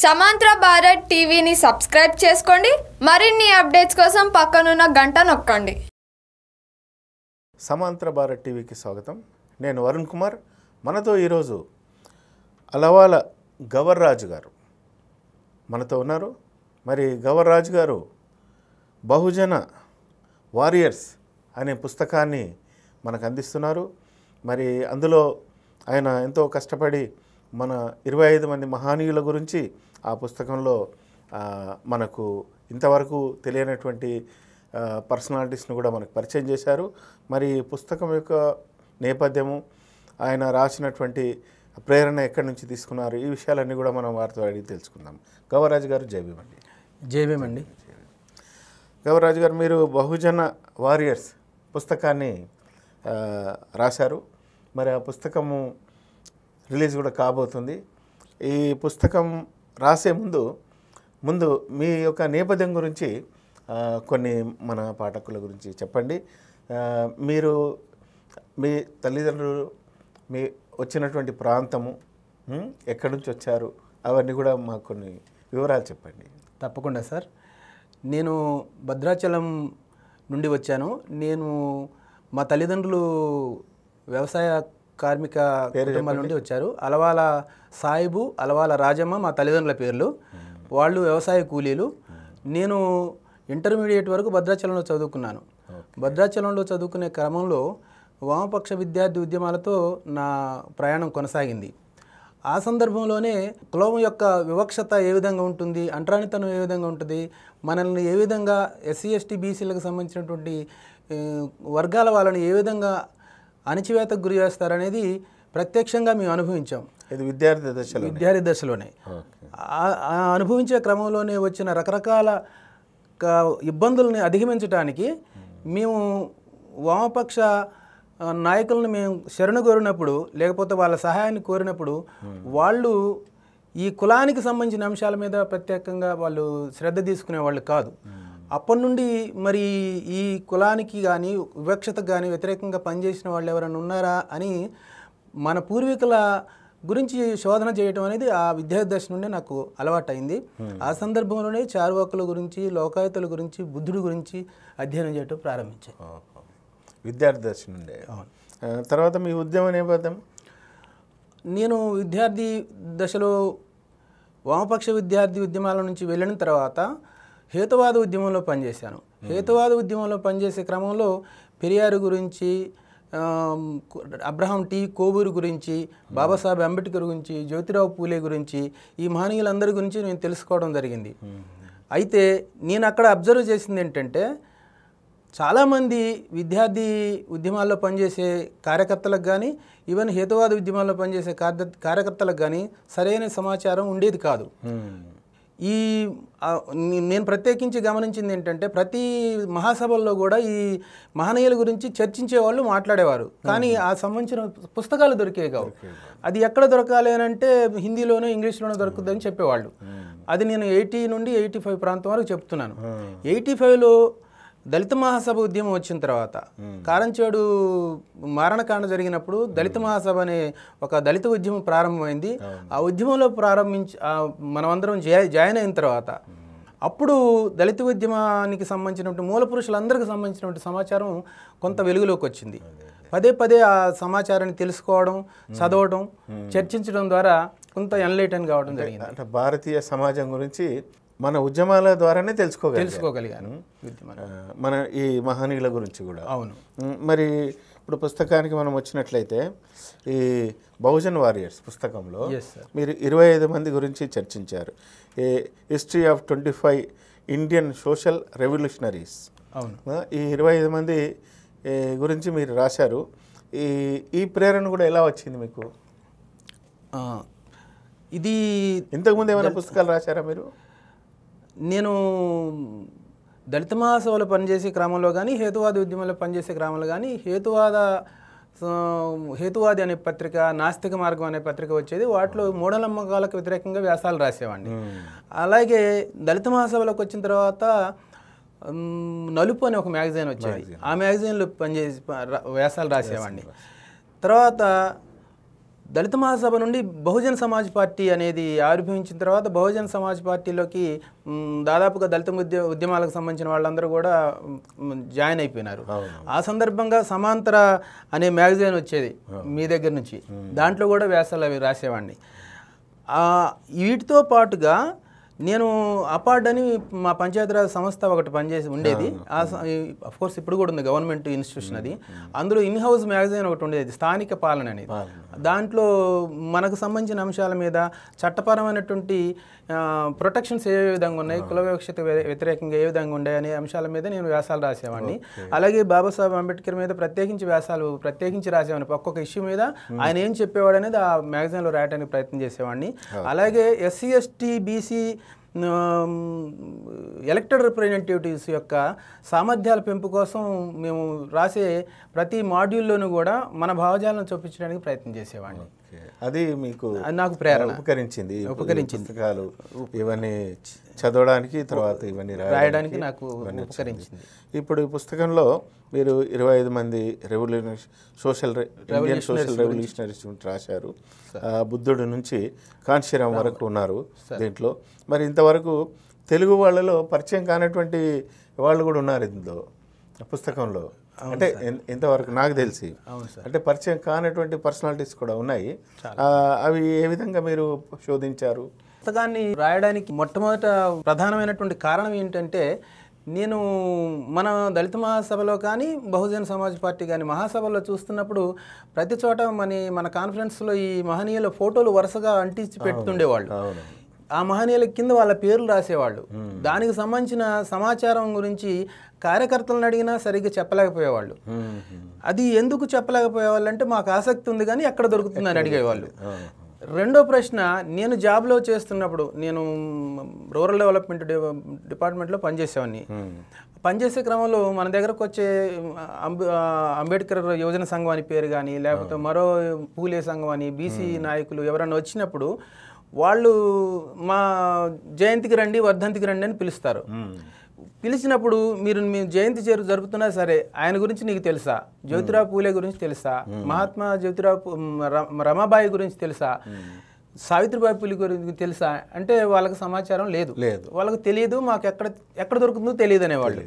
సమాంతర భారత్ టీవీని సబ్స్క్రైబ్ చేసుకోండి మరిన్ని అప్డేట్స్ కోసం పక్కనున్న గంట నొక్కండి సమాంతర భారత్ టీవీకి స్వాగతం నేను వరుణ్ కుమార్ మనతో ఈరోజు అలవాల గవర్రాజు గారు మనతో ఉన్నారు మరి గవర్రాజు గారు బహుజన వారియర్స్ అనే పుస్తకాన్ని మనకు అందిస్తున్నారు మరి అందులో ఆయన ఎంతో కష్టపడి మన ఇరవై ఐదు మంది మహానీయుల గురించి ఆ పుస్తకంలో మనకు ఇంతవరకు తెలియనటువంటి పర్సనాలిటీస్ను కూడా మనకు పరిచయం చేశారు మరి పుస్తకం యొక్క నేపథ్యము ఆయన రాసినటువంటి ప్రేరణ ఎక్కడి నుంచి తీసుకున్నారు ఈ విషయాలన్నీ కూడా మనం వారితో అడిగి తెలుసుకుందాం గౌరరాజు గారు జయభీమండి జయభీమండి గవరాజు గారు మీరు బహుజన వారియర్స్ పుస్తకాన్ని రాశారు మరి ఆ పుస్తకము రిలీజ్ కూడా కాబోతుంది ఈ పుస్తకం రాసే ముందు ముందు మీ యొక్క నేపథ్యం గురించి కొన్ని మన పాఠకుల గురించి చెప్పండి మీరు మీ తల్లిదండ్రులు మీ వచ్చినటువంటి ప్రాంతము ఎక్కడి నుంచి వచ్చారు అవన్నీ కూడా మాకు కొన్ని వివరాలు చెప్పండి తప్పకుండా సార్ నేను భద్రాచలం నుండి వచ్చాను నేను మా తల్లిదండ్రులు వ్యవసాయ కార్మిక కుటుంబాల నుండి వచ్చారు అలవాల సాయిబు అలవాల రాజమ్మ మా తల్లిదండ్రుల పేర్లు వాళ్ళు వ్యవసాయ కూలీలు నేను ఇంటర్మీడియట్ వరకు భద్రాచలంలో చదువుకున్నాను భద్రాచలంలో చదువుకునే క్రమంలో వామపక్ష విద్యార్థి ఉద్యమాలతో నా ప్రయాణం కొనసాగింది ఆ సందర్భంలోనే కులం యొక్క వివక్షత ఏ విధంగా ఉంటుంది అంటరానితనం ఏ విధంగా ఉంటుంది మనల్ని ఏ విధంగా ఎస్సీ ఎస్టీ బీసీలకు సంబంధించినటువంటి వర్గాల వాళ్ళని ఏ విధంగా అణచివేతకు గురి చేస్తారనేది ప్రత్యక్షంగా మేము అనుభవించాం ఇది విద్యార్థి దశలో విద్యార్థి దశలోనే అనుభవించే క్రమంలోనే వచ్చిన రకరకాల ఇబ్బందుల్ని అధిగమించడానికి మేము వామపక్ష నాయకులను మేము శరణు కోరినప్పుడు లేకపోతే వాళ్ళ సహాయాన్ని కోరినప్పుడు hmm. వాళ్ళు ఈ కులానికి సంబంధించిన అంశాల మీద ప్రత్యేకంగా వాళ్ళు శ్రద్ధ తీసుకునే వాళ్ళు కాదు hmm. అప్పటి నుండి మరి ఈ కులానికి కానీ వివక్షతకు కానీ వ్యతిరేకంగా పనిచేసిన వాళ్ళు ఎవరైనా ఉన్నారా అని మన పూర్వీకుల గురించి శోధన చేయటం అనేది ఆ విద్యార్థి దశ నుండి నాకు అలవాటైంది ఆ సందర్భంలోనే చారువాకుల గురించి లోకాయుతల గురించి బుద్ధుడి గురించి అధ్యయనం చేయటం ప్రారంభించాను విద్యార్థి దశ నుండి తర్వాత మీ ఉద్యమం నేపథ్యం నేను విద్యార్థి దశలో వామపక్ష విద్యార్థి ఉద్యమాల నుంచి వెళ్ళిన తర్వాత హేతువాద ఉద్యమంలో పనిచేశాను హేతువాద ఉద్యమంలో పనిచేసే క్రమంలో పెరియారు గురించి అబ్రహాం టీ కోబూరు గురించి బాబాసాహెబ్ అంబేద్కర్ గురించి జ్యోతిరావు పూలే గురించి ఈ మహనీయులందరి గురించి నేను తెలుసుకోవడం జరిగింది అయితే నేను అక్కడ అబ్జర్వ్ చేసింది ఏంటంటే చాలామంది విద్యార్థి ఉద్యమాల్లో పనిచేసే కార్యకర్తలకు కానీ ఈవెన్ హేతువాద ఉద్యమాల్లో పనిచేసే కార్యకర్తలకు కానీ సరైన సమాచారం ఉండేది కాదు ఈ నేను ప్రత్యేకించి గమనించింది ఏంటంటే ప్రతి మహాసభల్లో కూడా ఈ మహనీయుల గురించి చర్చించే వాళ్ళు మాట్లాడేవారు కానీ ఆ సంబంధించిన పుస్తకాలు దొరికేవి కావు అది ఎక్కడ దొరకాలి అని అంటే హిందీలోనూ ఇంగ్లీష్లోనూ దొరుకుతుందని చెప్పేవాళ్ళు అది నేను ఎయిటీ నుండి ఎయిటీ ఫైవ్ ప్రాంతం వరకు చెప్తున్నాను ఎయిటీ ఫైవ్లో దళిత మహాసభ ఉద్యమం వచ్చిన తర్వాత కారంచేడు మారణకాండ జరిగినప్పుడు దళిత మహాసభ అనే ఒక దళిత ఉద్యమం ప్రారంభమైంది ఆ ఉద్యమంలో ప్రారంభించి మనమందరం జాయిన్ అయిన తర్వాత అప్పుడు దళిత ఉద్యమానికి సంబంధించినటువంటి మూల పురుషులందరికీ సంబంధించినటువంటి సమాచారం కొంత వెలుగులోకి వచ్చింది పదే పదే ఆ సమాచారాన్ని తెలుసుకోవడం చదవడం చర్చించడం ద్వారా కొంత ఎన్లైటన్ కావడం జరిగింది అంటే భారతీయ సమాజం గురించి మన ఉద్యమాల ద్వారానే తెలుసుకోగలి తెలుసుకోగలిగాను మన ఈ మహనీయుల గురించి కూడా అవును మరి ఇప్పుడు పుస్తకానికి మనం వచ్చినట్లయితే ఈ బహుజన్ వారియర్స్ పుస్తకంలో మీరు ఇరవై ఐదు మంది గురించి చర్చించారు ఈ history of twenty five Indian social revolutionaries అవును ఈ ఇరవై ఐదు మంది గురించి మీరు రాశారు ఈ ఈ ప్రేరణ కూడా ఎలా వచ్చింది మీకు ఇది ఇంతకుముందు ఏమైనా పుస్తకాలు రాశారా మీరు నేను దళిత మహాసభలో పనిచేసే క్రమంలో కానీ హేతువాద ఉద్యమంలో పనిచేసే క్రమంలో కానీ హేతువాద హేతువాది అనే పత్రిక నాస్తిక మార్గం అనే పత్రిక వచ్చేది వాటిలో మూఢనమ్మకాలకు వ్యతిరేకంగా వ్యాసాలు రాసేవాడిని అలాగే దళిత మహాసభలోకి వచ్చిన తర్వాత నలుపు అనే ఒక మ్యాగజైన్ వచ్చేది ఆ మ్యాగజైన్లో పనిచేసి వ్యాసాలు రాసేవాడిని తర్వాత దళిత మహాసభ నుండి బహుజన సమాజ్ పార్టీ అనేది ఆవిర్భవించిన తర్వాత బహుజన సమాజ్ పార్టీలోకి దాదాపుగా దళిత ఉద్యో ఉద్యమాలకు సంబంధించిన వాళ్ళందరూ కూడా జాయిన్ అయిపోయినారు ఆ సందర్భంగా సమాంతర అనే మ్యాగజైన్ వచ్చేది మీ దగ్గర నుంచి దాంట్లో కూడా వ్యాసాలు అవి రాసేవాడిని వీటితో పాటుగా నేను అపార్డ్ అని మా పంచాయతీరాజ్ సంస్థ ఒకటి పనిచేసి ఉండేది ఆ కోర్స్ ఇప్పుడు కూడా ఉంది గవర్నమెంట్ ఇన్స్టిట్యూషన్ అది అందులో ఇన్ హౌస్ మ్యాగజైన్ ఒకటి ఉండేది స్థానిక పాలన అనేది దాంట్లో మనకు సంబంధించిన అంశాల మీద చట్టపరమైనటువంటి ప్రొటెక్షన్స్ ఏ విధంగా ఉన్నాయి కుల వివక్షత వ్యతిరేకంగా ఏ విధంగా ఉన్నాయి అనే అంశాల మీద నేను వ్యాసాలు రాసేవాడిని అలాగే బాబాసాహెబ్ అంబేద్కర్ మీద ప్రత్యేకించి వ్యాసాలు ప్రత్యేకించి రాసేవాడిని ఒక్కొక్క ఇష్యూ మీద ఆయన ఏం చెప్పేవాడు అనేది ఆ మ్యాగజైన్లో రాయడానికి ప్రయత్నం చేసేవాడిని అలాగే SC ST BC elected representatives యొక్క సామర్థ్యాల పెంపు కోసం మేము రాసే ప్రతి మాడ్యూల్లోనూ కూడా మన భావజాలను చూపించడానికి ప్రయత్నం చేసేవాడిని అది మీకు నాకు ప్రేరణ ఉపకరించింది ఉపకరించింది పుస్తకాలు ఇవన్నీ చదవడానికి తర్వాత ఇవన్నీ రాయడానికి నాకు ఉపకరించింది ఇప్పుడు ఈ పుస్తకంలో మీరు ఇరవై ఐదు మంది revolution social Indian social revolutionaries రాశారు బుద్ధుడు నుంచి కాంశీరామ్ వరకు ఉన్నారు దీంట్లో మరి ఇంతవరకు తెలుగు వాళ్ళలో పరిచయం కానటువంటి వాళ్ళు కూడా ఉన్నారు ఇందులో పుస్తకంలో అంటే ఇంతవరకు నాకు తెలిసి అంటే పరిచయం కానటువంటి పర్సనాలిటీస్ కూడా ఉన్నాయి అవి ఏ విధంగా మీరు శోధించారు పుస్తకాన్ని రాయడానికి మొట్టమొదట ప్రధానమైనటువంటి కారణం ఏంటంటే నేను మన దళిత మహాసభలో కానీ బహుజన సమాజ్ పార్టీ కానీ మహాసభలో చూస్తున్నప్పుడు ప్రతి చోట మన మన కాన్ఫరెన్స్లో ఈ మహనీయుల ఫోటోలు వరుసగా అంటించి పెడుతుండేవాళ్ళు ఆ మహనీయుల కింద వాళ్ళ పేర్లు రాసేవాళ్ళు దానికి సంబంధించిన సమాచారం గురించి కార్యకర్తలను అడిగినా సరిగ్గా చెప్పలేకపోయేవాళ్ళు అది ఎందుకు చెప్పలేకపోయేవాళ్ళు అంటే మాకు ఆసక్తి ఉంది కానీ ఎక్కడ దొరుకుతుందని అడిగేవాళ్ళు రెండో ప్రశ్న నేను జాబ్లో చేస్తున్నప్పుడు నేను రూరల్ డెవలప్మెంట్ డిపార్ట్మెంట్లో పనిచేసేవాడిని పనిచేసే క్రమంలో మన దగ్గరకు వచ్చే అంబేద్కర్ యువజన సంఘం అని పేరు కానీ లేకపోతే మరో పూలే సంఘం అని బీసీ నాయకులు ఎవరైనా వచ్చినప్పుడు వాళ్ళు మా జయంతికి రండి వర్ధంతికి రండి అని పిలుస్తారు పిలిచినప్పుడు మీరు మేము జయంతి చేరు జరుపుతున్నా సరే ఆయన గురించి నీకు తెలుసా జ్యోతిరావు పూలే గురించి తెలుసా మహాత్మా జ్యోతిరావు రమాబాయి గురించి తెలుసా సావిత్రిబాయి పూలి గురించి తెలుసా అంటే వాళ్ళకి సమాచారం లేదు లేదు వాళ్ళకి తెలియదు మాకు ఎక్కడ ఎక్కడ దొరుకుతుందో తెలియదు అనేవాళ్ళు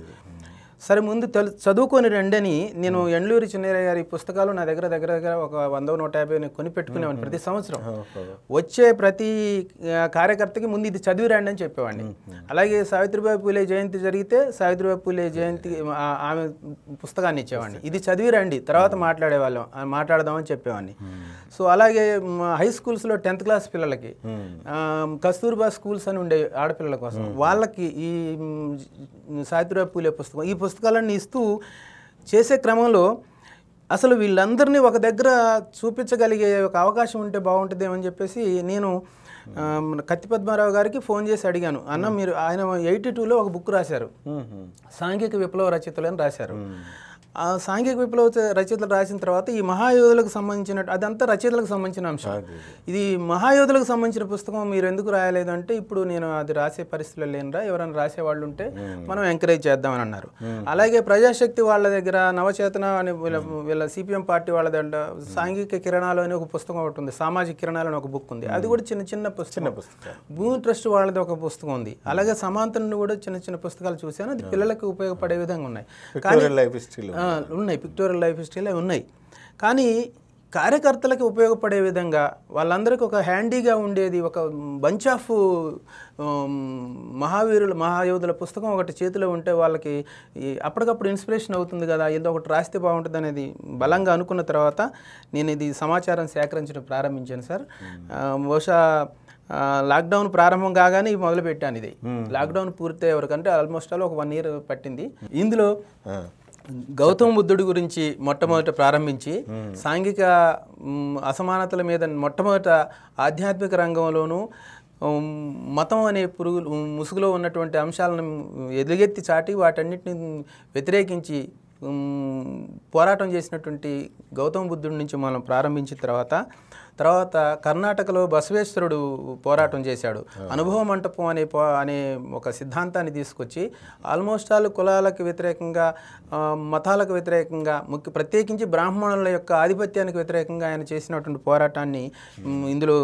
సరే ముందు తెలు చదువుకొని రండని నేను ఎండ్లూరి చిన్నయ్య గారి పుస్తకాలు నా దగ్గర దగ్గర దగ్గర ఒక వంద నూట యాభై నేను కొని పెట్టుకునేవాడిని ప్రతి సంవత్సరం వచ్చే ప్రతి కార్యకర్తకి ముందు ఇది చదివి రండి అని చెప్పేవాడిని అలాగే సావిత్రిబాయి పూలే జయంతి జరిగితే సావిత్రిబాయి పూలే జయంతి ఆమె పుస్తకాన్ని ఇచ్చేవాడిని ఇది చదివి రండి తర్వాత మాట్లాడేవాళ్ళం మాట్లాడదామని చెప్పేవాడిని సో అలాగే హై స్కూల్స్లో టెన్త్ క్లాస్ పిల్లలకి కస్తూర్బా స్కూల్స్ అని ఉండే ఆడపిల్లల కోసం వాళ్ళకి ఈ సావిత్రిబాయి పూలే పుస్తకం ఈ పుస్తకం పుస్తకాలన్నీ ఇస్తూ చేసే క్రమంలో అసలు వీళ్ళందరినీ ఒక దగ్గర చూపించగలిగే ఒక అవకాశం ఉంటే బాగుంటుందేమని చెప్పేసి నేను కత్తి పద్మారావు గారికి ఫోన్ చేసి అడిగాను అన్న మీరు ఆయన ఎయిటీ టూలో ఒక బుక్ రాశారు సాంఘిక విప్లవ రచయితలు అని రాశారు ఆ సాంఘిక విప్లవ రచయితలు రాసిన తర్వాత ఈ మహాయోధులకు సంబంధించిన అదంతా రచయితలకు సంబంధించిన అంశం ఇది మహాయోధులకు సంబంధించిన పుస్తకం మీరు ఎందుకు రాయలేదు అంటే ఇప్పుడు నేను అది రాసే పరిస్థితుల్లో లేనురా ఎవరైనా రాసేవాళ్ళు ఉంటే మనం ఎంకరేజ్ చేద్దామని అన్నారు అలాగే ప్రజాశక్తి వాళ్ళ దగ్గర నవచేతన అనే వీళ్ళ వీళ్ళ సిపిఎం పార్టీ వాళ్ళ దగ్గర సాంఘిక కిరణాలు అనే ఒక పుస్తకం ఒకటి ఉంది సామాజిక కిరణాలు అని ఒక బుక్ ఉంది అది కూడా చిన్న చిన్న పుస్తకం భూమి ట్రస్ట్ వాళ్ళది ఒక పుస్తకం ఉంది అలాగే సమాంతరం కూడా చిన్న చిన్న పుస్తకాలు చూశాను అది పిల్లలకు ఉపయోగపడే విధంగా ఉన్నాయి కానీ ఉన్నాయి పిక్టోరియల్ లైఫ్ స్టైల్ అవి ఉన్నాయి కానీ కార్యకర్తలకు ఉపయోగపడే విధంగా వాళ్ళందరికీ ఒక హ్యాండీగా ఉండేది ఒక బంచ్ ఆఫ్ um, మహావీరుల మహాయోధుల పుస్తకం ఒకటి చేతిలో ఉంటే వాళ్ళకి అప్పటికప్పుడు ఇన్స్పిరేషన్ అవుతుంది కదా ఏదో ఒకటి రాస్తే బాగుంటుంది అనేది బలంగా అనుకున్న తర్వాత నేను ఇది సమాచారం సేకరించడం ప్రారంభించాను సార్ hmm. బహుశా లాక్డౌన్ ప్రారంభం కాగానే మొదలు పెట్టాను ఇది లాక్డౌన్ hmm. పూర్తయ్యే వరకు అంటే ఆల్మోస్ట్ ఆల్ ఒక వన్ ఇయర్ పట్టింది ఇందులో గౌతమ బుద్ధుడి గురించి మొట్టమొదట ప్రారంభించి సాంఘిక అసమానతల మీద మొట్టమొదట ఆధ్యాత్మిక రంగంలోనూ మతం అనే పురుగులు ముసుగులో ఉన్నటువంటి అంశాలను ఎలుగెత్తి చాటి వాటన్నిటిని వ్యతిరేకించి పోరాటం చేసినటువంటి గౌతమ బుద్ధుడి నుంచి మనం ప్రారంభించిన తర్వాత తర్వాత కర్ణాటకలో బసవేశ్వరుడు పోరాటం చేశాడు అనుభవ మంటపం అనే అనే ఒక సిద్ధాంతాన్ని తీసుకొచ్చి ఆల్మోస్ట్ ఆల్ కులాలకు వ్యతిరేకంగా మతాలకు వ్యతిరేకంగా ముఖ్య ప్రత్యేకించి బ్రాహ్మణుల యొక్క ఆధిపత్యానికి వ్యతిరేకంగా ఆయన చేసినటువంటి పోరాటాన్ని hmm. ఇందులో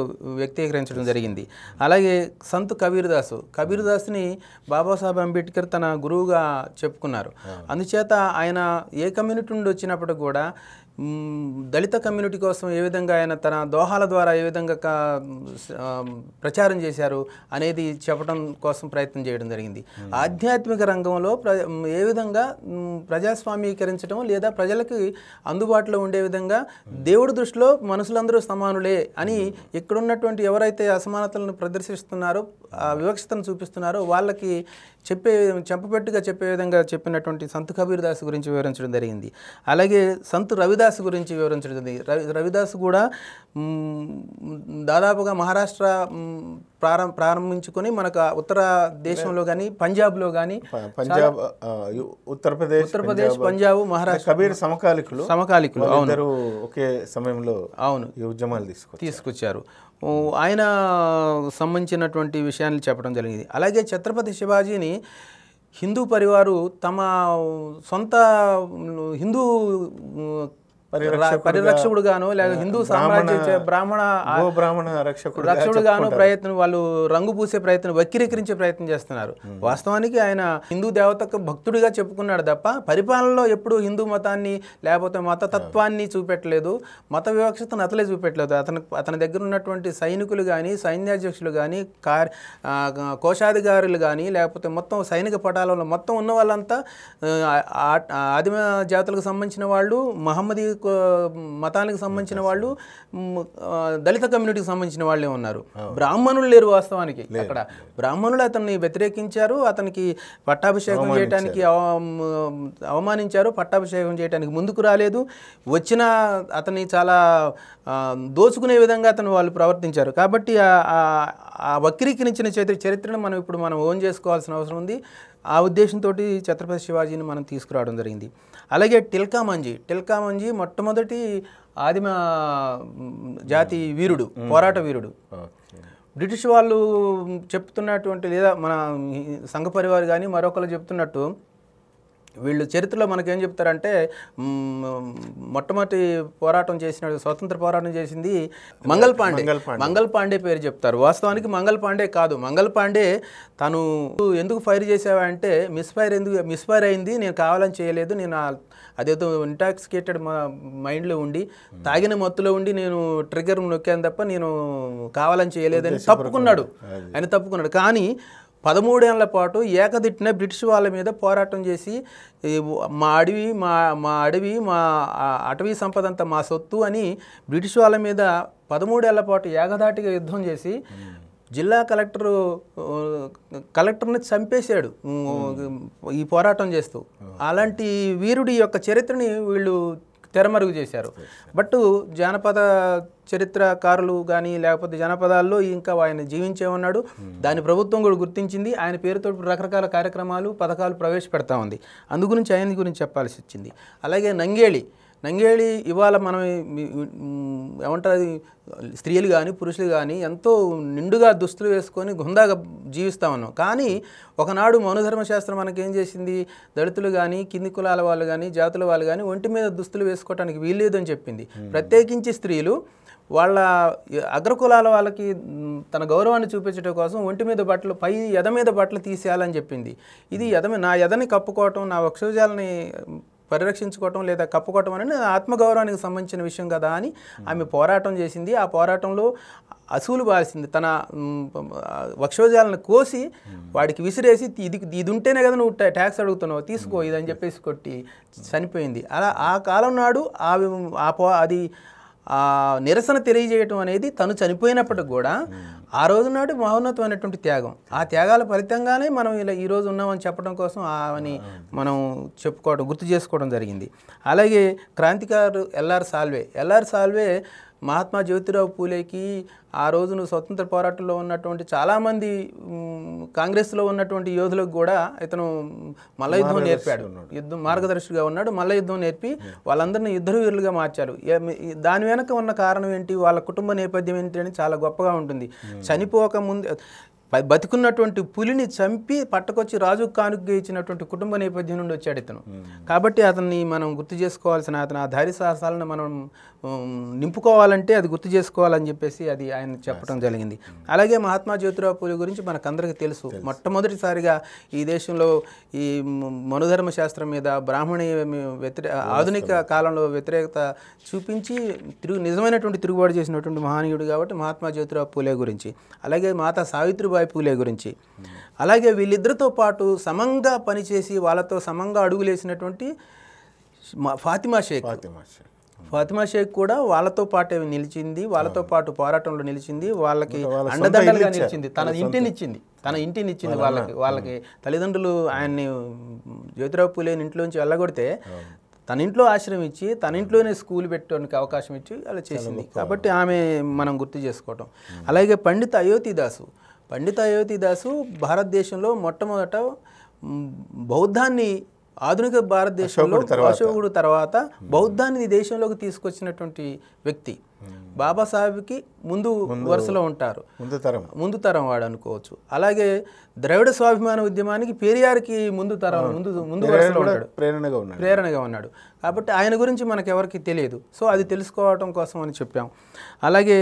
వ్యక్తీకరించడం జరిగింది అలాగే సంత్ కబీర్దాసు కబీర్దాస్ని బాబాసాహెబ్ అంబేద్కర్ తన గురువుగా చెప్పుకున్నారు అందుచేత ఆయన ఏ కమ్యూనిటీ నుండి వచ్చినప్పుడు కూడా దళిత కమ్యూనిటీ కోసం ఏ విధంగా ఆయన తన దోహాల ద్వారా ఏ విధంగా ప్రచారం చేశారు అనేది చెప్పడం కోసం ప్రయత్నం చేయడం జరిగింది ఆధ్యాత్మిక రంగంలో ఏ విధంగా ప్రజాస్వామీకరించడం లేదా ప్రజలకు అందుబాటులో ఉండే విధంగా దేవుడి దృష్టిలో మనుషులందరూ సమానులే అని ఇక్కడున్నటువంటి ఎవరైతే అసమానతలను ప్రదర్శిస్తున్నారో వివక్షతను చూపిస్తున్నారో వాళ్ళకి చెప్పే చెంపపెట్టుగా చెప్పే విధంగా చెప్పినటువంటి సంత్ కబీర్ దాస్ గురించి వివరించడం జరిగింది అలాగే సంత్ రవిదాస్ రవిదాస్ గురించి వివరించడం రవి రవిదాస్ కూడా దాదాపుగా మహారాష్ట్ర ప్రారం ప్రారంభించుకొని మనకు ఉత్తర దేశంలో కానీ పంజాబ్లో కానీ పంజాబ్ ఉత్తరప్రదేశ్ ఉత్తరప్రదేశ్ పంజాబ్ మహారాష్ట్ర కబీర్ సమకాలికులు సమకాలికులు అవును ఒకే సమయంలో అవును ఈ ఉద్యమాలు తీసుకు తీసుకొచ్చారు ఆయన సంబంధించినటువంటి విషయాన్ని చెప్పడం జరిగింది అలాగే ఛత్రపతి శివాజీని హిందూ పరివారు తమ సొంత హిందూ పరిరక్షకుడు గాను లేదా హిందూ సామ్రాజ్య బ్రాహ్మణ బ్రాహ్మణ రక్షకుడు రక్షకుడు గాను ప్రయత్నం వాళ్ళు రంగు పూసే ప్రయత్నం వక్రీకరించే ప్రయత్నం చేస్తున్నారు వాస్తవానికి ఆయన హిందూ దేవతకు భక్తుడిగా చెప్పుకున్నాడు తప్ప పరిపాలనలో ఎప్పుడు హిందూ మతాన్ని లేకపోతే మతతత్వాన్ని చూపెట్టలేదు మత వివక్షతను అతలే చూపెట్టలేదు అతను అతని దగ్గర ఉన్నటువంటి సైనికులు కానీ సైన్యాధ్యక్షులు కానీ కార్ కోశాధికారులు కానీ లేకపోతే మొత్తం సైనిక పటాలలో మొత్తం ఉన్న వాళ్ళంతా ఆదిమ జాతులకు సంబంధించిన వాళ్ళు మహమ్మదీ మతానికి సంబంధించిన వాళ్ళు దళిత కమ్యూనిటీకి సంబంధించిన వాళ్ళే ఉన్నారు బ్రాహ్మణులు లేరు వాస్తవానికి అక్కడ బ్రాహ్మణులు అతన్ని వ్యతిరేకించారు అతనికి పట్టాభిషేకం చేయడానికి అవమానించారు పట్టాభిషేకం చేయడానికి ముందుకు రాలేదు వచ్చిన అతన్ని చాలా దోచుకునే విధంగా అతను వాళ్ళు ప్రవర్తించారు కాబట్టి ఆ వక్రీకరించిన చరిత్ర చరిత్రను మనం ఇప్పుడు మనం ఓన్ చేసుకోవాల్సిన అవసరం ఉంది ఆ ఉద్దేశంతో ఛత్రపతి శివాజీని మనం తీసుకురావడం జరిగింది అలాగే టిల్కా టిల్కామంజీ మొట్టమొదటి ఆదిమ జాతి వీరుడు పోరాట వీరుడు బ్రిటిష్ వాళ్ళు చెప్తున్నటువంటి లేదా మన సంఘ పరివారు కానీ మరొకరు చెప్తున్నట్టు వీళ్ళు చరిత్రలో మనకేం చెప్తారంటే మొట్టమొదటి పోరాటం చేసిన స్వతంత్ర పోరాటం చేసింది మంగల్ పాండే మంగల్ పాండే పేరు చెప్తారు వాస్తవానికి మంగల్ పాండే కాదు మంగల్ పాండే తను ఎందుకు ఫైర్ మిస్ మిస్ఫైర్ ఎందుకు మిస్ఫైర్ అయింది నేను కావాలని చేయలేదు నేను అదేదో ఇంటాక్సికేటెడ్ మైండ్లో ఉండి తాగిన మత్తులో ఉండి నేను ట్రిగర్ నొక్కాను తప్ప నేను కావాలని చేయలేదని తప్పుకున్నాడు ఆయన తప్పుకున్నాడు కానీ పదమూడేళ్ల పాటు ఏకదిట్టిన బ్రిటిష్ వాళ్ళ మీద పోరాటం చేసి మా అడవి మా మా అడవి మా అటవీ సంపద అంతా మా సొత్తు అని బ్రిటిష్ వాళ్ళ మీద పదమూడేళ్ల పాటు ఏకధాటిగా యుద్ధం చేసి జిల్లా కలెక్టరు కలెక్టర్ని చంపేశాడు ఈ పోరాటం చేస్తూ అలాంటి వీరుడి యొక్క చరిత్రని వీళ్ళు తెరమరుగు చేశారు బట్ జానపద చరిత్రకారులు కానీ లేకపోతే జానపదాల్లో ఇంకా ఆయన జీవించే ఉన్నాడు దాని ప్రభుత్వం కూడా గుర్తించింది ఆయన పేరుతో రకరకాల కార్యక్రమాలు పథకాలు ప్రవేశపెడతా ఉంది అందు గురించి ఆయన గురించి చెప్పాల్సి వచ్చింది అలాగే నంగేళి నంగేళి ఇవాళ మనం ఏమంటారు స్త్రీలు కానీ పురుషులు కానీ ఎంతో నిండుగా దుస్తులు వేసుకొని గుందాగా జీవిస్తా ఉన్నాం కానీ ఒకనాడు మౌనధర్మశాస్త్రం మనకేం చేసింది దళితులు కానీ కింది కులాల వాళ్ళు కానీ జాతుల వాళ్ళు కానీ ఒంటి మీద దుస్తులు వేసుకోవడానికి వీల్లేదని చెప్పింది ప్రత్యేకించి స్త్రీలు వాళ్ళ అగ్రకులాల వాళ్ళకి తన గౌరవాన్ని చూపించడం కోసం ఒంటి మీద బట్టలు పై ఎద మీద బట్టలు తీసేయాలని చెప్పింది ఇది ఎద నా ఎదని కప్పుకోవటం నా వక్షోజాలని పరిరక్షించుకోవటం లేదా కప్పుకోవటం అనేది ఆత్మగౌరవానికి సంబంధించిన విషయం కదా అని ఆమె పోరాటం చేసింది ఆ పోరాటంలో అసూలు బాల్సింది తన వక్షోజాలను కోసి వాడికి విసిరేసి ఇది ఇది ఉంటేనే కదా నువ్వు ట్యాక్స్ అడుగుతున్నావు తీసుకో ఇదని చెప్పేసి కొట్టి చనిపోయింది అలా ఆ కాలం నాడు ఆ అది నిరసన తెలియజేయటం అనేది తను చనిపోయినప్పటికి కూడా ఆ రోజు నాటి మహోన్నతమైనటువంటి త్యాగం ఆ త్యాగాల ఫలితంగానే మనం ఇలా ఈరోజు ఉన్నామని చెప్పడం కోసం అని మనం చెప్పుకోవడం గుర్తు చేసుకోవడం జరిగింది అలాగే క్రాంతికారు ఎల్ఆర్ సాల్వే ఎల్ఆర్ సాల్వే మహాత్మా జ్యోతిరావు పూలేకి ఆ రోజును స్వతంత్ర పోరాటంలో ఉన్నటువంటి చాలామంది కాంగ్రెస్లో ఉన్నటువంటి యోధులకు కూడా ఇతను మల్ల యుద్ధం నేర్పాడు యుద్ధం మార్గదర్శిగా ఉన్నాడు మల్ల యుద్ధం నేర్పి వాళ్ళందరినీ వీరులుగా మార్చారు దాని వెనక ఉన్న కారణం ఏంటి వాళ్ళ కుటుంబ నేపథ్యం ఏంటి అని చాలా గొప్పగా ఉంటుంది చనిపోక ముందు బతుకున్నటువంటి పులిని చంపి పట్టుకొచ్చి రాజు కానుక ఇచ్చినటువంటి కుటుంబ నేపథ్యం నుండి వచ్చాడు ఇతను కాబట్టి అతన్ని మనం గుర్తు చేసుకోవాల్సిన అతను ఆ ధారి సాహసాలను మనం నింపుకోవాలంటే అది గుర్తు చేసుకోవాలని చెప్పేసి అది ఆయన చెప్పడం జరిగింది అలాగే మహాత్మా జ్యోతిరావు పూలే గురించి మనకందరికీ తెలుసు మొట్టమొదటిసారిగా ఈ దేశంలో ఈ మనుధర్మ శాస్త్రం మీద బ్రాహ్మణి వ్యతిరేక ఆధునిక కాలంలో వ్యతిరేకత చూపించి తిరుగు నిజమైనటువంటి తిరుగుబాటు చేసినటువంటి మహానీయుడు కాబట్టి మహాత్మా జ్యోతిరావు పూలే గురించి అలాగే మాతా సావిత్రిబాయి రాయ్ పూలే గురించి అలాగే వీళ్ళిద్దరితో పాటు సమంగా పనిచేసి వాళ్ళతో సమంగా అడుగులేసినటువంటి ఫాతిమా షేక్ ఫాతిమా షేక్ కూడా వాళ్ళతో పాటే నిలిచింది వాళ్ళతో పాటు పోరాటంలో నిలిచింది వాళ్ళకి అండదండలుగా నిలిచింది తన ఇంటిని ఇచ్చింది తన ఇంటిని ఇచ్చింది వాళ్ళకి వాళ్ళకి తల్లిదండ్రులు ఆయన్ని జ్యోతిరావు పూలేని ఇంట్లోంచి వెళ్ళగొడితే తన ఇంట్లో ఆశ్రయం ఇచ్చి తన ఇంట్లోనే స్కూల్ పెట్టడానికి అవకాశం ఇచ్చి అలా చేసింది కాబట్టి ఆమె మనం గుర్తు చేసుకోవటం అలాగే పండిత అయోతిదాసు పండిత అయోతిదాసు భారతదేశంలో మొట్టమొదట బౌద్ధాన్ని ఆధునిక భారతదేశంలో అశోకుడు తర్వాత బౌద్ధాన్ని ఈ దేశంలోకి తీసుకొచ్చినటువంటి వ్యక్తి బాబాసాహెబ్కి ముందు వరుసలో ఉంటారు ముందు తరం ముందు తరం వాడు అనుకోవచ్చు అలాగే ద్రవిడ స్వాభిమాన ఉద్యమానికి పెరియార్కి ముందు తరం ముందు ముందు వరుసలో ఉన్నాడు ప్రేరణగా ఉన్నాడు ప్రేరణగా ఉన్నాడు కాబట్టి ఆయన గురించి మనకు ఎవరికి తెలియదు సో అది తెలుసుకోవటం కోసం అని చెప్పాం అలాగే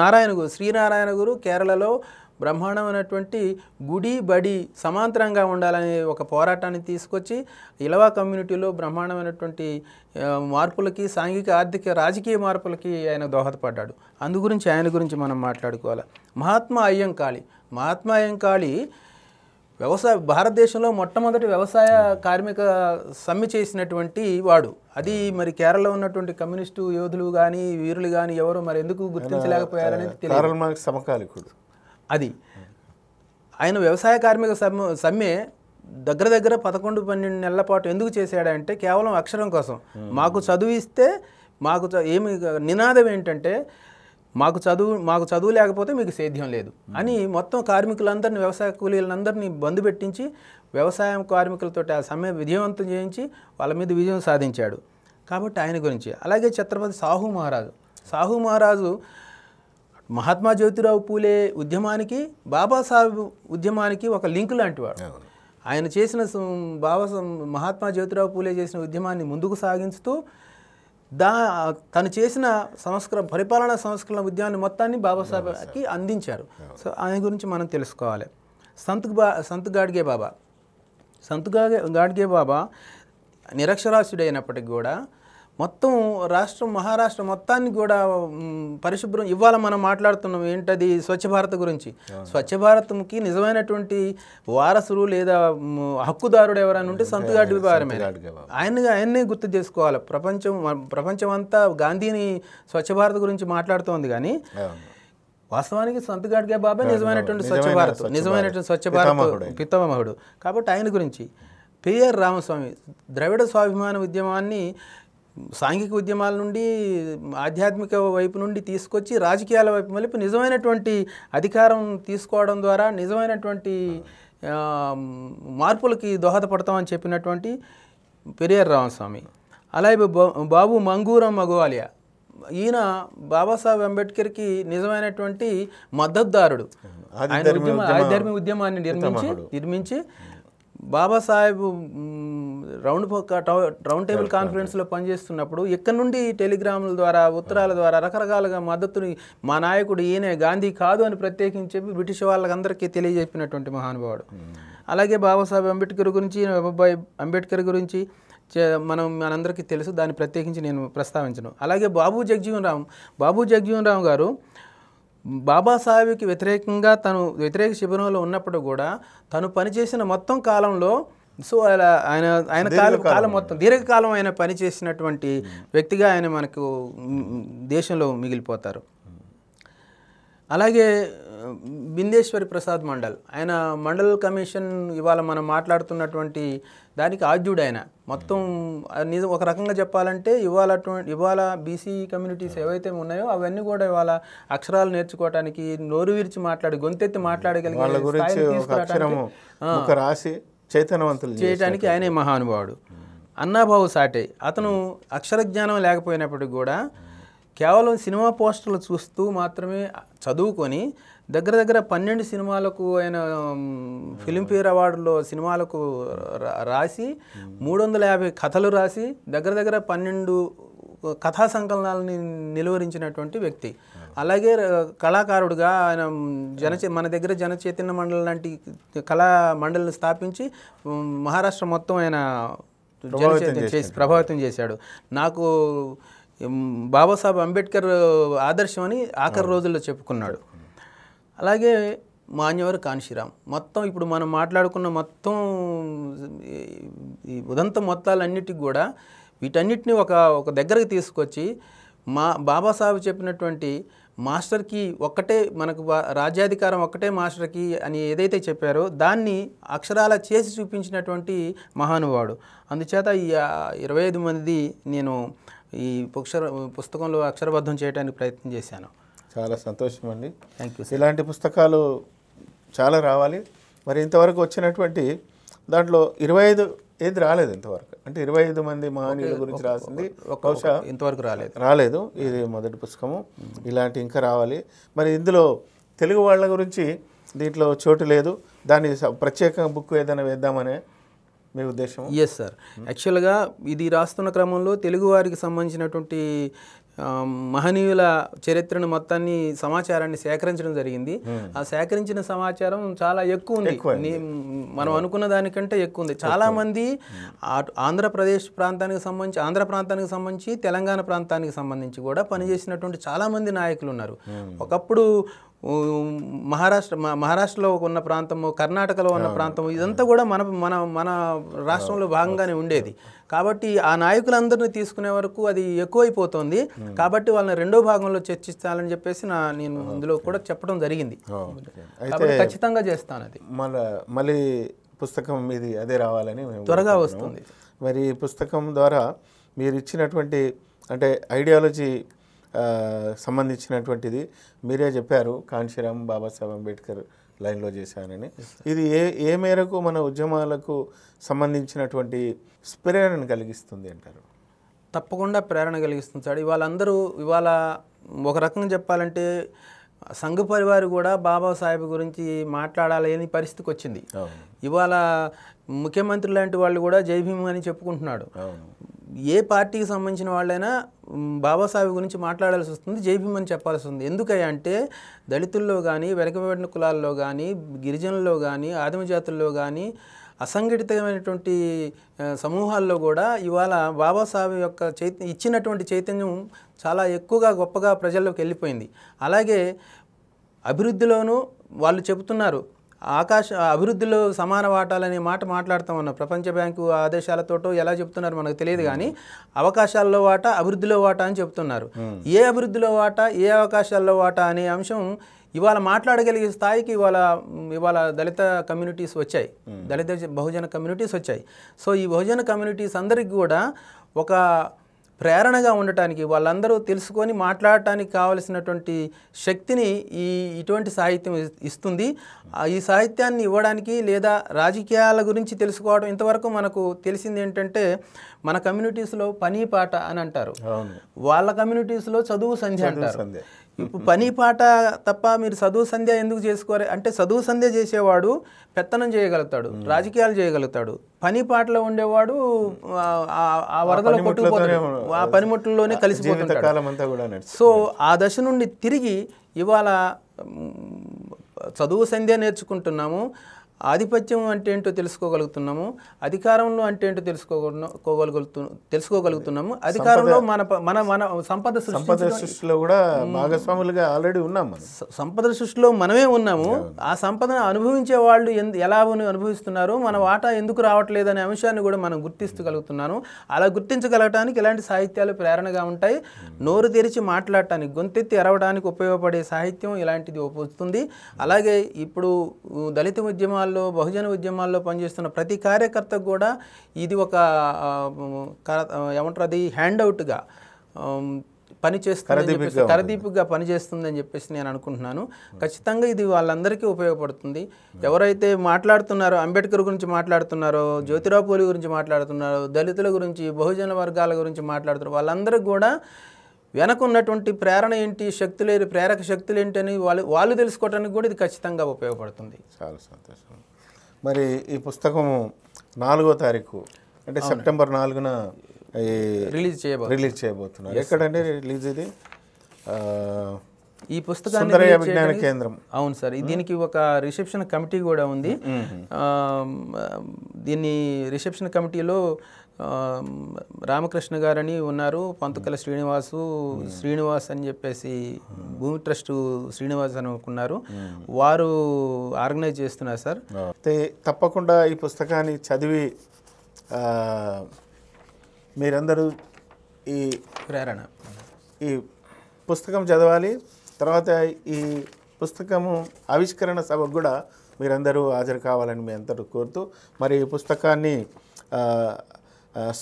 నారాయణ గురు శ్రీనారాయణ గురు కేరళలో బ్రహ్మాండమైనటువంటి గుడి బడి సమాంతరంగా ఉండాలనే ఒక పోరాటాన్ని తీసుకొచ్చి ఇలవా కమ్యూనిటీలో బ్రహ్మాండమైనటువంటి మార్పులకి సాంఘిక ఆర్థిక రాజకీయ మార్పులకి ఆయన దోహదపడ్డాడు అందు గురించి ఆయన గురించి మనం మాట్లాడుకోవాలి మహాత్మా అయ్యంకాళి మహాత్మా అయ్యంకాళి వ్యవసాయ భారతదేశంలో మొట్టమొదటి వ్యవసాయ కార్మిక సమ్మె చేసినటువంటి వాడు అది మరి కేరళలో ఉన్నటువంటి కమ్యూనిస్టు యోధులు కానీ వీరులు కానీ ఎవరు మరి ఎందుకు గుర్తించలేకపోయారనేది సమకాలికుడు అది ఆయన వ్యవసాయ కార్మిక సమ్మె సమ్మె దగ్గర దగ్గర పదకొండు పన్నెండు నెలల పాటు ఎందుకు చేశాడంటే కేవలం అక్షరం కోసం మాకు చదువు ఇస్తే మాకు ఏమి నినాదం ఏంటంటే మాకు చదువు మాకు చదువు లేకపోతే మీకు సేద్యం లేదు అని మొత్తం కార్మికులందరినీ వ్యవసాయ కూలీలందరినీ బంధు పెట్టించి వ్యవసాయం కార్మికులతో ఆ సమ్మె విజయవంతం చేయించి వాళ్ళ మీద విజయం సాధించాడు కాబట్టి ఆయన గురించి అలాగే ఛత్రపతి సాహు మహారాజు సాహు మహారాజు మహాత్మా జ్యోతిరావు పూలే ఉద్యమానికి బాబాసాహెబ్ ఉద్యమానికి ఒక లింక్ లాంటివాడు ఆయన చేసిన బాబా మహాత్మా జ్యోతిరావు పూలే చేసిన ఉద్యమాన్ని ముందుకు సాగించుతూ దా తను చేసిన సంస్కరణ పరిపాలనా సంస్కరణ ఉద్యమాన్ని మొత్తాన్ని బాబాసాహెబ్కి అందించారు సో ఆయన గురించి మనం తెలుసుకోవాలి సంత్ బా సంత్ గాడ్గే బాబా సంత్ గాడ్గే బాబా నిరక్షరాస్యుడైనప్పటికి కూడా మొత్తం రాష్ట్రం మహారాష్ట్ర మొత్తాన్ని కూడా పరిశుభ్రం ఇవాళ మనం మాట్లాడుతున్నాం ఏంటది స్వచ్ఛ భారత్ గురించి స్వచ్ఛ భారత్కి నిజమైనటువంటి వారసులు లేదా హక్కుదారుడు ఎవరైనా ఉంటే సంతుగాడి వారమే ఆయన ఆయన్నే గుర్తు చేసుకోవాలి ప్రపంచం ప్రపంచం అంతా గాంధీని స్వచ్ఛ భారత్ గురించి మాట్లాడుతోంది కానీ వాస్తవానికి సంత్ గాడ్గే బాబే నిజమైనటువంటి స్వచ్ఛ భారత్ నిజమైనటువంటి స్వచ్ఛ భారత్ పితామహుడు కాబట్టి ఆయన గురించి పిఆర్ రామస్వామి ద్రవిడ స్వాభిమాన ఉద్యమాన్ని సాంఘిక ఉద్యమాల నుండి ఆధ్యాత్మిక వైపు నుండి తీసుకొచ్చి రాజకీయాల వైపు మళ్ళీ నిజమైనటువంటి అధికారం తీసుకోవడం ద్వారా నిజమైనటువంటి మార్పులకి దోహదపడతామని చెప్పినటువంటి పెరియార్ రామస్వామి అలాగే బాబు మంగూరం మగవాలియా ఈయన బాబాసాహెబ్ అంబేద్కర్కి నిజమైనటువంటి మద్దతుదారుడు ఆధ్యాత్మిక ఉద్యమాన్ని నిర్మించి నిర్మించి బాబాసాహెబ్ రౌండ్ రౌండ్ టేబుల్ కాన్ఫరెన్స్లో పనిచేస్తున్నప్పుడు ఇక్కడ నుండి టెలిగ్రాముల ద్వారా ఉత్తరాల ద్వారా రకరకాలుగా మద్దతుని మా నాయకుడు ఈయనే గాంధీ కాదు అని ప్రత్యేకించి చెప్పి బ్రిటిష్ వాళ్ళకందరికీ తెలియజెప్పినటువంటి మహానుభావుడు అలాగే బాబాసాహెబ్ అంబేద్కర్ గురించి బాబాయ్ అంబేద్కర్ గురించి మనం మనందరికీ తెలుసు దాన్ని ప్రత్యేకించి నేను ప్రస్తావించను అలాగే బాబు జగ్జీవన్ రామ్ బాబు జగ్జీవన్ రామ్ గారు బాబాసాహెబ్కి వ్యతిరేకంగా తను వ్యతిరేక శిబిరంలో ఉన్నప్పుడు కూడా తను పనిచేసిన మొత్తం కాలంలో సో అలా ఆయన ఆయన కాలం కాలం మొత్తం దీర్ఘకాలం ఆయన పనిచేసినటువంటి వ్యక్తిగా ఆయన మనకు దేశంలో మిగిలిపోతారు అలాగే బిందేశ్వరి ప్రసాద్ మండల్ ఆయన మండల్ కమిషన్ ఇవాళ మనం మాట్లాడుతున్నటువంటి దానికి ఆద్యుడు ఆయన మొత్తం నిజం ఒక రకంగా చెప్పాలంటే ఇవాళ ఇవాళ బీసీ కమ్యూనిటీస్ ఏవైతే ఉన్నాయో అవన్నీ కూడా ఇవాళ అక్షరాలు నేర్చుకోవడానికి నోరు విరిచి మాట్లాడి గొంతెత్తి మాట్లాడగలిగే రాసి చైతన్యవంతులు చేయడానికి ఆయనే మహానుభావుడు అన్నాభావు సాటే అతను అక్షర జ్ఞానం లేకపోయినప్పటికి కూడా కేవలం సినిమా పోస్టర్లు చూస్తూ మాత్రమే చదువుకొని దగ్గర దగ్గర పన్నెండు సినిమాలకు ఆయన ఫిలింఫేర్ అవార్డులో సినిమాలకు రాసి మూడు వందల యాభై కథలు రాసి దగ్గర దగ్గర పన్నెండు కథా సంకలనాలని నిలువరించినటువంటి వ్యక్తి అలాగే కళాకారుడుగా ఆయన జనచే మన దగ్గర జనచైతన్య మండలి లాంటి కళా మండలిని స్థాపించి మహారాష్ట్ర మొత్తం ఆయన చేసి ప్రభావితం చేశాడు నాకు బాబాసాహెబ్ అంబేద్కర్ ఆదర్శం అని ఆఖరి రోజుల్లో చెప్పుకున్నాడు అలాగే మాన్యవర్ కాన్షిరామ్ మొత్తం ఇప్పుడు మనం మాట్లాడుకున్న మొత్తం ఈ ఉదంత మొత్తాలన్నిటికి కూడా వీటన్నిటిని ఒక ఒక దగ్గరకు తీసుకొచ్చి మా బాబాసాహెబ్ చెప్పినటువంటి మాస్టర్కి ఒక్కటే మనకు రాజ్యాధికారం ఒక్కటే మాస్టర్కి అని ఏదైతే చెప్పారో దాన్ని అక్షరాల చేసి చూపించినటువంటి మహానుభావుడు అందుచేత ఈ ఇరవై ఐదు మంది నేను ఈ పుక్ష పుస్తకంలో అక్షరబద్ధం చేయడానికి ప్రయత్నం చేశాను చాలా సంతోషం అండి థ్యాంక్ యూ ఇలాంటి పుస్తకాలు చాలా రావాలి మరి ఇంతవరకు వచ్చినటువంటి దాంట్లో ఇరవై ఐదు ఏది రాలేదు ఇంతవరకు అంటే ఇరవై ఐదు మంది మహనీయుల గురించి రాసింది బహుశా ఇంతవరకు రాలేదు రాలేదు ఇది మొదటి పుస్తకము ఇలాంటి ఇంకా రావాలి మరి ఇందులో తెలుగు వాళ్ళ గురించి దీంట్లో చోటు లేదు దాని ప్రత్యేక బుక్ ఏదైనా వేద్దామనే మీ ఉద్దేశం ఎస్ సార్ యాక్చువల్గా ఇది రాస్తున్న క్రమంలో తెలుగు వారికి సంబంధించినటువంటి మహనీయుల చరిత్రను మొత్తాన్ని సమాచారాన్ని సేకరించడం జరిగింది ఆ సేకరించిన సమాచారం చాలా ఎక్కువ ఉంది మనం అనుకున్న దానికంటే ఎక్కువ ఉంది చాలామంది ఆంధ్రప్రదేశ్ ప్రాంతానికి సంబంధించి ఆంధ్ర ప్రాంతానికి సంబంధించి తెలంగాణ ప్రాంతానికి సంబంధించి కూడా పనిచేసినటువంటి చాలామంది నాయకులు ఉన్నారు ఒకప్పుడు మహారాష్ట్ర మహారాష్ట్రలో ఉన్న ప్రాంతము కర్ణాటకలో ఉన్న ప్రాంతం ఇదంతా కూడా మన మన మన రాష్ట్రంలో భాగంగానే ఉండేది కాబట్టి ఆ నాయకులందరినీ తీసుకునే వరకు అది ఎక్కువైపోతుంది కాబట్టి వాళ్ళని రెండో భాగంలో చర్చిస్తానని చెప్పేసి నా నేను అందులో కూడా చెప్పడం జరిగింది ఖచ్చితంగా చేస్తాను అది మళ్ళీ మళ్ళీ పుస్తకం ఇది అదే రావాలని త్వరగా వస్తుంది మరి పుస్తకం ద్వారా మీరు ఇచ్చినటువంటి అంటే ఐడియాలజీ సంబంధించినటువంటిది మీరే చెప్పారు కాంశీరామ్ బాబాసాహెబ్ అంబేద్కర్ లైన్లో చేశానని ఇది ఏ ఏ మేరకు మన ఉద్యమాలకు సంబంధించినటువంటి ప్రేరణను కలిగిస్తుంది అంటారు తప్పకుండా ప్రేరణ కలిగిస్తుంది సార్ ఇవాళ అందరూ ఇవాళ ఒక రకంగా చెప్పాలంటే సంఘ పరివారు కూడా బాబాసాహెబ్ గురించి మాట్లాడాలని పరిస్థితికి వచ్చింది ఇవాళ ముఖ్యమంత్రి లాంటి వాళ్ళు కూడా జై భీమ్ అని చెప్పుకుంటున్నాడు ఏ పార్టీకి సంబంధించిన వాళ్ళైనా బాబాసాహెబ్ గురించి మాట్లాడాల్సి వస్తుంది అని చెప్పాల్సి ఉంది ఎందుకంటే దళితుల్లో కానీ వెనకబడిన కులాల్లో కానీ గిరిజనుల్లో కానీ ఆదిమ జాతుల్లో కానీ అసంఘటితమైనటువంటి సమూహాల్లో కూడా ఇవాళ బాబాసాహెబ్ యొక్క చైత ఇచ్చినటువంటి చైతన్యం చాలా ఎక్కువగా గొప్పగా ప్రజల్లోకి వెళ్ళిపోయింది అలాగే అభివృద్ధిలోనూ వాళ్ళు చెబుతున్నారు ఆకాశ అభివృద్ధిలో సమాన వాటాలనే మాట మాట్లాడుతూ ఉన్నాం ప్రపంచ బ్యాంకు ఆదేశాలతోటో ఎలా చెప్తున్నారు మనకు తెలియదు కానీ అవకాశాల్లో వాటా అభివృద్ధిలో వాటా అని చెప్తున్నారు ఏ అభివృద్ధిలో వాటా ఏ అవకాశాల్లో వాటా అనే అంశం ఇవాళ మాట్లాడగలిగే స్థాయికి ఇవాళ ఇవాళ దళిత కమ్యూనిటీస్ వచ్చాయి దళిత బహుజన కమ్యూనిటీస్ వచ్చాయి సో ఈ బహుజన కమ్యూనిటీస్ అందరికి కూడా ఒక ప్రేరణగా ఉండటానికి వాళ్ళందరూ తెలుసుకొని మాట్లాడటానికి కావలసినటువంటి శక్తిని ఈ ఇటువంటి సాహిత్యం ఇస్తుంది ఈ సాహిత్యాన్ని ఇవ్వడానికి లేదా రాజకీయాల గురించి తెలుసుకోవడం ఇంతవరకు మనకు తెలిసింది ఏంటంటే మన కమ్యూనిటీస్లో పని పాట అని అంటారు వాళ్ళ కమ్యూనిటీస్లో చదువు సంధ్య అంటారు ఇప్పుడు పని పాట తప్ప మీరు చదువు సంధ్య ఎందుకు చేసుకోరు అంటే చదువు సంధ్య చేసేవాడు పెత్తనం చేయగలుగుతాడు రాజకీయాలు చేయగలుగుతాడు పని పాటలో ఉండేవాడు ఆ వరదలో కొట్టుకుపోతాడు ఆ పనిముట్లలోనే కలిసిపోతుంటాడు సో ఆ దశ నుండి తిరిగి ఇవాళ చదువు సంధ్య నేర్చుకుంటున్నాము ఆధిపత్యం అంటే ఏంటో తెలుసుకోగలుగుతున్నాము అధికారంలో అంటే ఏంటో తెలుసుకోగలుగుతు తెలుసుకోగలుగుతున్నాము అధికారంలో మన మన మన సంపద సంపద సృష్టిలో కూడా భాగస్వాములుగా ఆల్రెడీ ఉన్నాము సంపద సృష్టిలో మనమే ఉన్నాము ఆ సంపదను అనుభవించే వాళ్ళు ఎందు ఎలా అనుభవిస్తున్నారు మన వాటా ఎందుకు రావట్లేదు అనే అంశాన్ని కూడా మనం గుర్తించగలుగుతున్నాను అలా గుర్తించగలగడానికి ఇలాంటి సాహిత్యాలు ప్రేరణగా ఉంటాయి నోరు తెరిచి మాట్లాడటానికి గొంతెత్తి ఎరవడానికి ఉపయోగపడే సాహిత్యం ఇలాంటిది ఉపస్తుంది అలాగే ఇప్పుడు దళిత ఉద్యమాలు ఉద్యమాల్లో బహుజన ఉద్యమాల్లో పనిచేస్తున్న ప్రతి కార్యకర్తకు కూడా ఇది ఒక ఏమంటారు అది హ్యాండ్అవుట్గా పనిచేస్తుంది తరదీపుగా కరదీపుగా పనిచేస్తుందని చెప్పేసి నేను అనుకుంటున్నాను ఖచ్చితంగా ఇది వాళ్ళందరికీ ఉపయోగపడుతుంది ఎవరైతే మాట్లాడుతున్నారో అంబేద్కర్ గురించి మాట్లాడుతున్నారో జ్యోతిరావు పోలి గురించి మాట్లాడుతున్నారో దళితుల గురించి బహుజన వర్గాల గురించి మాట్లాడుతున్నారు వాళ్ళందరికీ కూడా వెనకున్నటువంటి ప్రేరణ ఏంటి శక్తులు ఏంటి ప్రేరక శక్తులు ఏంటి అని వాళ్ళు వాళ్ళు తెలుసుకోవడానికి కూడా ఇది ఖచ్చితంగా ఉపయోగపడుతుంది చాలా సంతోషం మరి ఈ పుస్తకము నాలుగో తారీఖు అంటే సెప్టెంబర్ నాలుగున రిలీజ్ చేయబో రిలీజ్ చేయబోతున్నారు ఎక్కడంటే రిలీజ్ ఇది ఈ పుస్తకాన్ని కేంద్రం అవును సార్ దీనికి ఒక రిసెప్షన్ కమిటీ కూడా ఉంది దీన్ని రిసెప్షన్ కమిటీలో రామకృష్ణ గారని ఉన్నారు పంతకల శ్రీనివాసు శ్రీనివాస్ అని చెప్పేసి భూమి ట్రస్ట్ శ్రీనివాస్ అని అనుకున్నారు వారు ఆర్గనైజ్ చేస్తున్నారు సార్ తప్పకుండా ఈ పుస్తకాన్ని చదివి మీరందరూ ఈ ప్రేరణ ఈ పుస్తకం చదవాలి తర్వాత ఈ పుస్తకము ఆవిష్కరణ సభకు కూడా మీరందరూ హాజరు కావాలని మీ అందరూ కోరుతూ మరి ఈ పుస్తకాన్ని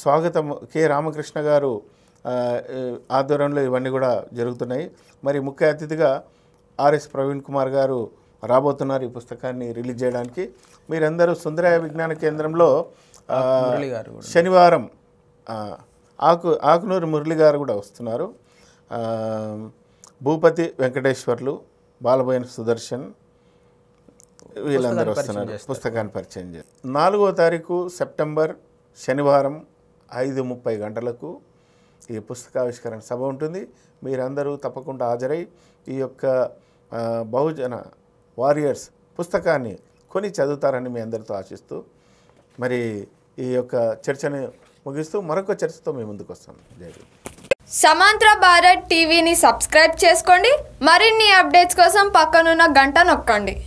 స్వాగతం కె రామకృష్ణ గారు ఆధ్వర్యంలో ఇవన్నీ కూడా జరుగుతున్నాయి మరి ముఖ్య అతిథిగా ఆర్ఎస్ ప్రవీణ్ కుమార్ గారు రాబోతున్నారు ఈ పుస్తకాన్ని రిలీజ్ చేయడానికి మీరందరూ సుందరయ విజ్ఞాన కేంద్రంలో శనివారం ఆకు ఆకునూరు మురళి గారు కూడా వస్తున్నారు భూపతి వెంకటేశ్వర్లు బాలబోయన సుదర్శన్ వీళ్ళందరూ వస్తున్నారు పుస్తకాన్ని పరిచయం చేస్తారు నాలుగో తారీఖు సెప్టెంబర్ శనివారం ఐదు ముప్పై గంటలకు ఈ పుస్తకావిష్కరణ సభ ఉంటుంది మీరందరూ తప్పకుండా హాజరై ఈ యొక్క బహుజన వారియర్స్ పుస్తకాన్ని కొని చదువుతారని మీ అందరితో ఆశిస్తూ మరి ఈ యొక్క చర్చను ముగిస్తూ మరొక చర్చతో మీ ముందుకు వస్తాం జై సమాంతర భారత్ టీవీని సబ్స్క్రైబ్ చేసుకోండి మరిన్ని అప్డేట్స్ కోసం పక్కనున్న గంట నొక్కండి